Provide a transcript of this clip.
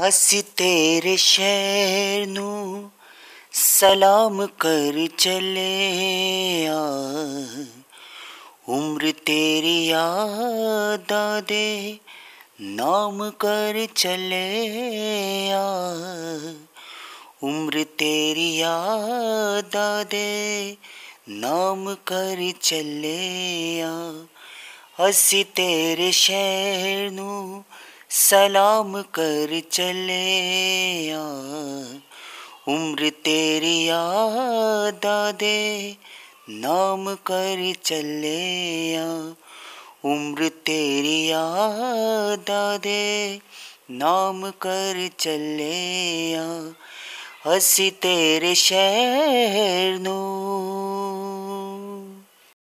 हसी तेरे शहर न सलाम कर चले उम्र तेरी याद दे नाम कर चले उम्र तेरी याद दे नाम कर चले हसी तेरे शहर न सलाम कर चले यार उम्र तेरी याद दे नाम कर चले यार उम्र तेरी याद दे नाम कर चले असी तेरे शहर नू